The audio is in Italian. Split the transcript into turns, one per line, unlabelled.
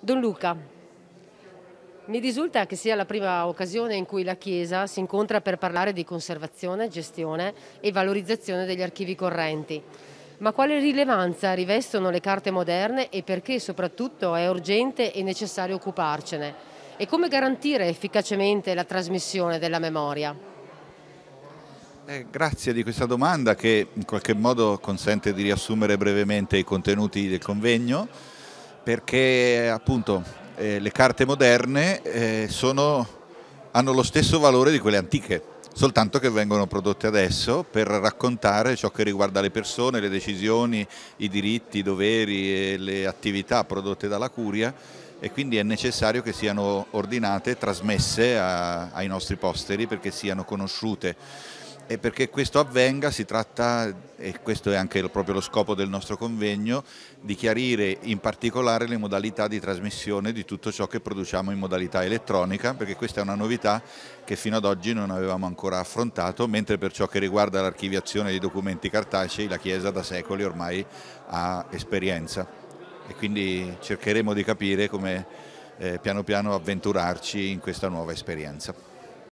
Don Luca, mi risulta che sia la prima occasione in cui la Chiesa si incontra per parlare di conservazione, gestione e valorizzazione degli archivi correnti. Ma quale rilevanza rivestono le carte moderne e perché soprattutto è urgente e necessario occuparcene? E come garantire efficacemente la trasmissione della memoria?
Eh, grazie di questa domanda che in qualche modo consente di riassumere brevemente i contenuti del convegno perché appunto eh, le carte moderne eh, sono, hanno lo stesso valore di quelle antiche, soltanto che vengono prodotte adesso per raccontare ciò che riguarda le persone, le decisioni, i diritti, i doveri e le attività prodotte dalla curia e quindi è necessario che siano ordinate, trasmesse a, ai nostri posteri perché siano conosciute e perché questo avvenga si tratta, e questo è anche proprio lo scopo del nostro convegno, di chiarire in particolare le modalità di trasmissione di tutto ciò che produciamo in modalità elettronica, perché questa è una novità che fino ad oggi non avevamo ancora affrontato, mentre per ciò che riguarda l'archiviazione dei documenti cartacei la Chiesa da secoli ormai ha esperienza e quindi cercheremo di capire come eh, piano piano avventurarci in questa nuova esperienza.